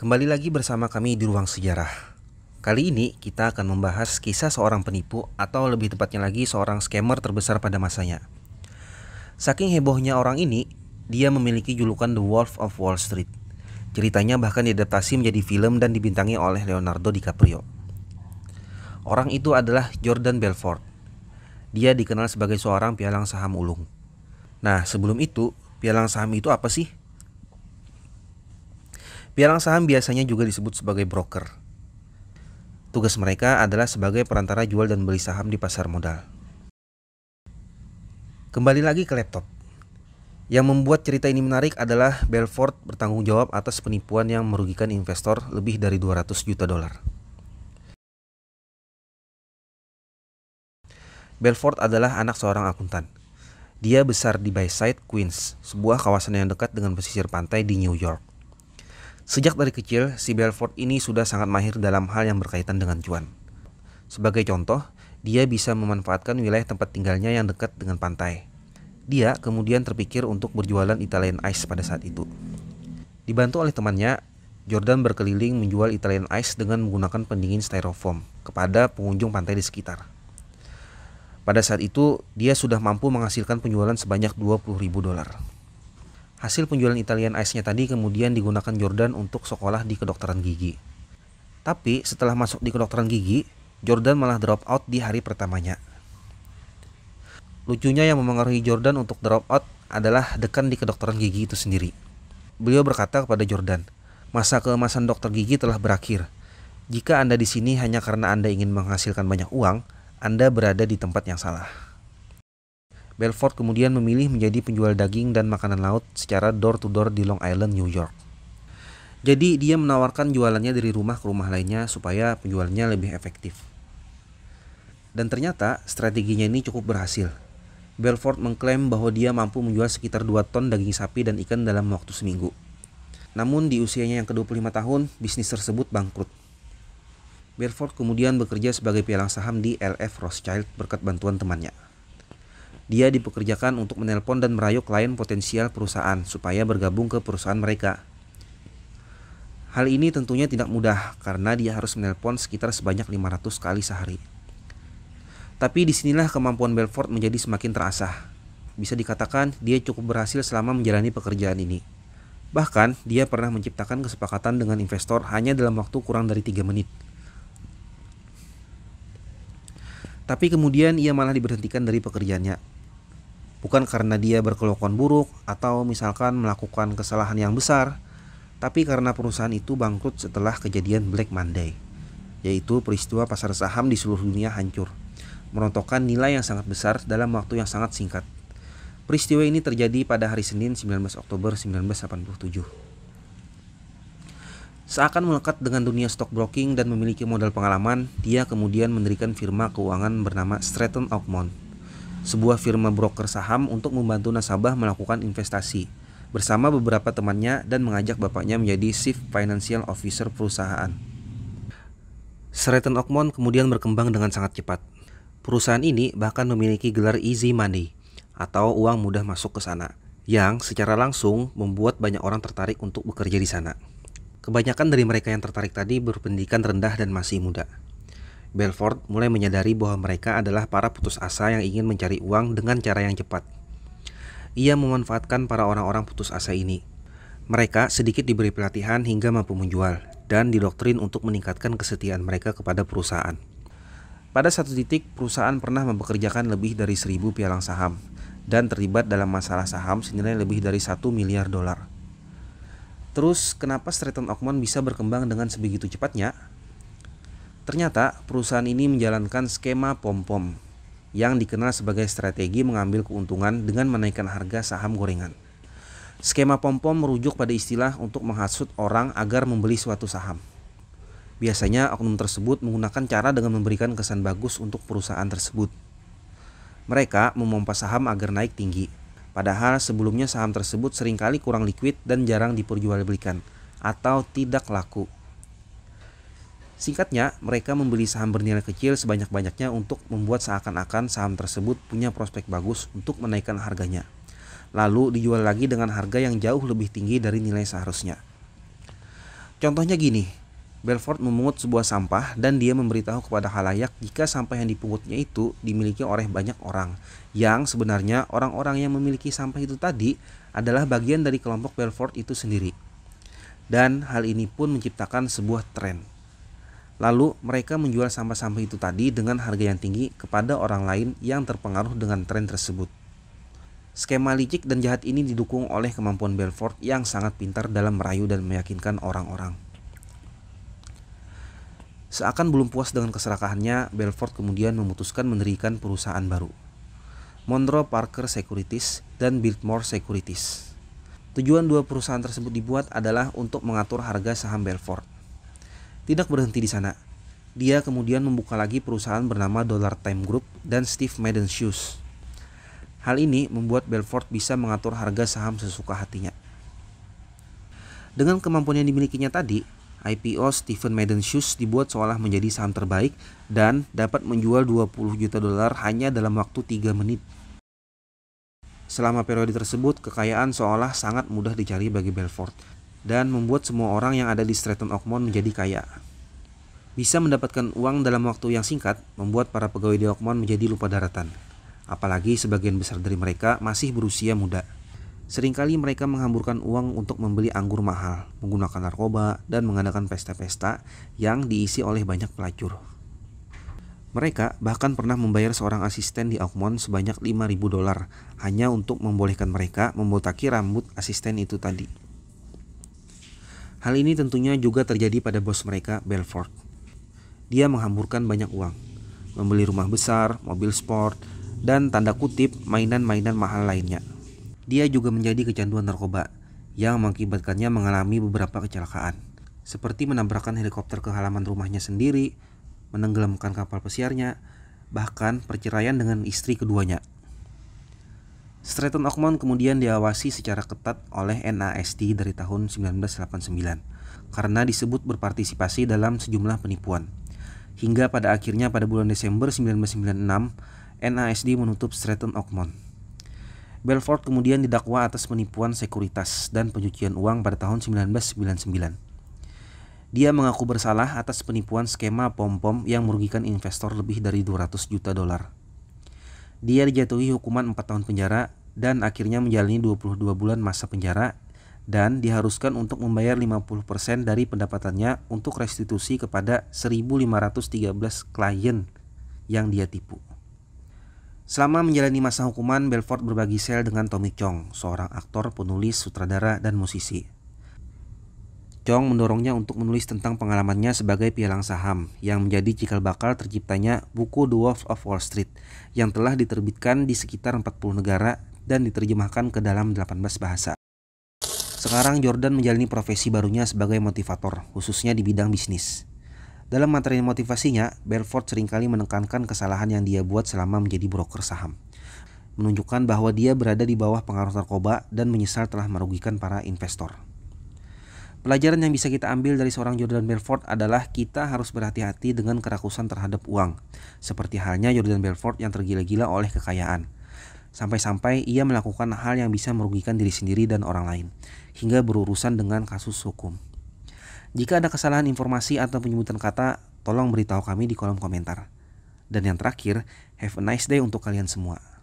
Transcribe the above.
Kembali lagi bersama kami di Ruang Sejarah. Kali ini kita akan membahas kisah seorang penipu atau lebih tepatnya lagi seorang scammer terbesar pada masanya. Saking hebohnya orang ini, dia memiliki julukan The Wolf of Wall Street. Ceritanya bahkan diadaptasi menjadi film dan dibintangi oleh Leonardo DiCaprio. Orang itu adalah Jordan Belfort. Dia dikenal sebagai seorang pialang saham ulung. Nah, sebelum itu, pialang saham itu apa sih? Pialang saham biasanya juga disebut sebagai broker. Tugas mereka adalah sebagai perantara jual dan beli saham di pasar modal. Kembali lagi ke laptop. Yang membuat cerita ini menarik adalah Belfort bertanggung jawab atas penipuan yang merugikan investor lebih dari 200 juta dolar. Belfort adalah anak seorang akuntan. Dia besar di Bayside, Queens, sebuah kawasan yang dekat dengan pesisir pantai di New York. Sejak dari kecil, si Belfort ini sudah sangat mahir dalam hal yang berkaitan dengan cuan. Sebagai contoh, dia bisa memanfaatkan wilayah tempat tinggalnya yang dekat dengan pantai. Dia kemudian terpikir untuk berjualan Italian Ice pada saat itu. Dibantu oleh temannya, Jordan berkeliling menjual Italian Ice dengan menggunakan pendingin styrofoam kepada pengunjung pantai di sekitar. Pada saat itu, dia sudah mampu menghasilkan penjualan sebanyak 20.000 dolar. Hasil penjualan Italian Ice-nya tadi kemudian digunakan Jordan untuk sekolah di kedokteran gigi. Tapi setelah masuk di kedokteran gigi, Jordan malah drop out di hari pertamanya. Lucunya yang memengaruhi Jordan untuk drop out adalah dekan di kedokteran gigi itu sendiri. Beliau berkata kepada Jordan, "Masa keemasan dokter gigi telah berakhir. Jika Anda di sini hanya karena Anda ingin menghasilkan banyak uang, Anda berada di tempat yang salah." Belfort kemudian memilih menjadi penjual daging dan makanan laut secara door-to-door -door di Long Island, New York. Jadi dia menawarkan jualannya dari rumah ke rumah lainnya supaya penjualannya lebih efektif. Dan ternyata strateginya ini cukup berhasil. Belfort mengklaim bahwa dia mampu menjual sekitar 2 ton daging sapi dan ikan dalam waktu seminggu. Namun di usianya yang ke-25 tahun, bisnis tersebut bangkrut. Belfort kemudian bekerja sebagai pialang saham di LF Rothschild berkat bantuan temannya. Dia dipekerjakan untuk menelpon dan merayu klien potensial perusahaan supaya bergabung ke perusahaan mereka. Hal ini tentunya tidak mudah karena dia harus menelpon sekitar sebanyak 500 kali sehari. Tapi disinilah kemampuan Belfort menjadi semakin terasah. Bisa dikatakan dia cukup berhasil selama menjalani pekerjaan ini. Bahkan dia pernah menciptakan kesepakatan dengan investor hanya dalam waktu kurang dari 3 menit. Tapi kemudian ia malah diberhentikan dari pekerjaannya bukan karena dia berkelakuan buruk atau misalkan melakukan kesalahan yang besar, tapi karena perusahaan itu bangkrut setelah kejadian Black Monday, yaitu peristiwa pasar saham di seluruh dunia hancur, merontokkan nilai yang sangat besar dalam waktu yang sangat singkat. Peristiwa ini terjadi pada hari Senin 19 Oktober 1987. Seakan melekat dengan dunia stockbroking dan memiliki modal pengalaman, dia kemudian mendirikan firma keuangan bernama Stratton Oakmont sebuah firma broker saham untuk membantu nasabah melakukan investasi bersama beberapa temannya dan mengajak bapaknya menjadi chief financial officer perusahaan. Sretan okmon kemudian berkembang dengan sangat cepat. Perusahaan ini bahkan memiliki gelar easy money atau uang mudah masuk ke sana yang secara langsung membuat banyak orang tertarik untuk bekerja di sana. Kebanyakan dari mereka yang tertarik tadi berpendidikan rendah dan masih muda. Belfort mulai menyadari bahwa mereka adalah para putus asa yang ingin mencari uang dengan cara yang cepat. Ia memanfaatkan para orang-orang putus asa ini. Mereka sedikit diberi pelatihan hingga mampu menjual dan didoktrin untuk meningkatkan kesetiaan mereka kepada perusahaan. Pada satu titik, perusahaan pernah mempekerjakan lebih dari seribu pialang saham dan terlibat dalam masalah saham senilai lebih dari satu miliar dolar. Terus, kenapa Stratton Oakmont bisa berkembang dengan sebegitu cepatnya? Ternyata perusahaan ini menjalankan skema pom-pom yang dikenal sebagai strategi mengambil keuntungan dengan menaikkan harga saham gorengan. Skema pom-pom merujuk pada istilah untuk menghasut orang agar membeli suatu saham. Biasanya oknum tersebut menggunakan cara dengan memberikan kesan bagus untuk perusahaan tersebut. Mereka memompa saham agar naik tinggi. Padahal sebelumnya saham tersebut seringkali kurang likuid dan jarang diperjualbelikan atau tidak laku. Singkatnya, mereka membeli saham bernilai kecil sebanyak-banyaknya untuk membuat seakan-akan saham tersebut punya prospek bagus untuk menaikkan harganya. Lalu dijual lagi dengan harga yang jauh lebih tinggi dari nilai seharusnya. Contohnya gini, Belfort memungut sebuah sampah dan dia memberitahu kepada halayak jika sampah yang dipungutnya itu dimiliki oleh banyak orang. Yang sebenarnya orang-orang yang memiliki sampah itu tadi adalah bagian dari kelompok Belfort itu sendiri. Dan hal ini pun menciptakan sebuah tren. Lalu mereka menjual sampah-sampah itu tadi dengan harga yang tinggi kepada orang lain yang terpengaruh dengan tren tersebut. Skema licik dan jahat ini didukung oleh kemampuan Belfort yang sangat pintar dalam merayu dan meyakinkan orang-orang. Seakan belum puas dengan keserakahannya, Belfort kemudian memutuskan mendirikan perusahaan baru. Monroe Parker Securities dan Biltmore Securities. Tujuan dua perusahaan tersebut dibuat adalah untuk mengatur harga saham Belfort tidak berhenti di sana, dia kemudian membuka lagi perusahaan bernama Dollar Time Group dan Steve Madden Shoes. Hal ini membuat Belfort bisa mengatur harga saham sesuka hatinya. Dengan kemampuan yang dimilikinya tadi, IPO Stephen Madden Shoes dibuat seolah menjadi saham terbaik dan dapat menjual 20 juta dolar hanya dalam waktu 3 menit. Selama periode tersebut, kekayaan seolah sangat mudah dicari bagi Belfort dan membuat semua orang yang ada di Stratton Oakmont menjadi kaya. Bisa mendapatkan uang dalam waktu yang singkat membuat para pegawai di Oakmont menjadi lupa daratan. Apalagi sebagian besar dari mereka masih berusia muda. Seringkali mereka menghamburkan uang untuk membeli anggur mahal, menggunakan narkoba, dan mengadakan pesta-pesta yang diisi oleh banyak pelacur. Mereka bahkan pernah membayar seorang asisten di Oakmont sebanyak 5.000 dolar hanya untuk membolehkan mereka membotaki rambut asisten itu tadi. Hal ini tentunya juga terjadi pada bos mereka, Belfort. Dia menghamburkan banyak uang, membeli rumah besar, mobil sport, dan tanda kutip mainan-mainan mahal lainnya. Dia juga menjadi kecanduan narkoba yang mengakibatkannya mengalami beberapa kecelakaan, seperti menabrakkan helikopter ke halaman rumahnya sendiri, menenggelamkan kapal pesiarnya, bahkan perceraian dengan istri keduanya. Stratton Oakmont kemudian diawasi secara ketat oleh NASD dari tahun 1989 karena disebut berpartisipasi dalam sejumlah penipuan. Hingga pada akhirnya pada bulan Desember 1996, NASD menutup Stratton Oakmont. Belfort kemudian didakwa atas penipuan sekuritas dan pencucian uang pada tahun 1999. Dia mengaku bersalah atas penipuan skema pom-pom yang merugikan investor lebih dari 200 juta dolar. Dia dijatuhi hukuman 4 tahun penjara dan akhirnya menjalani 22 bulan masa penjara dan diharuskan untuk membayar 50% dari pendapatannya untuk restitusi kepada 1513 klien yang dia tipu. Selama menjalani masa hukuman, Belfort berbagi sel dengan Tommy Chong, seorang aktor, penulis, sutradara, dan musisi. Chong mendorongnya untuk menulis tentang pengalamannya sebagai pialang saham yang menjadi cikal bakal terciptanya buku The Wolf of Wall Street yang telah diterbitkan di sekitar 40 negara dan diterjemahkan ke dalam 18 bahasa. Sekarang Jordan menjalani profesi barunya sebagai motivator, khususnya di bidang bisnis. Dalam materi motivasinya, Belfort seringkali menekankan kesalahan yang dia buat selama menjadi broker saham. Menunjukkan bahwa dia berada di bawah pengaruh narkoba dan menyesal telah merugikan para investor. Pelajaran yang bisa kita ambil dari seorang Jordan Belfort adalah kita harus berhati-hati dengan kerakusan terhadap uang, seperti halnya Jordan Belfort yang tergila-gila oleh kekayaan. Sampai-sampai ia melakukan hal yang bisa merugikan diri sendiri dan orang lain, hingga berurusan dengan kasus hukum. Jika ada kesalahan informasi atau penyebutan kata, tolong beritahu kami di kolom komentar. Dan yang terakhir, have a nice day untuk kalian semua.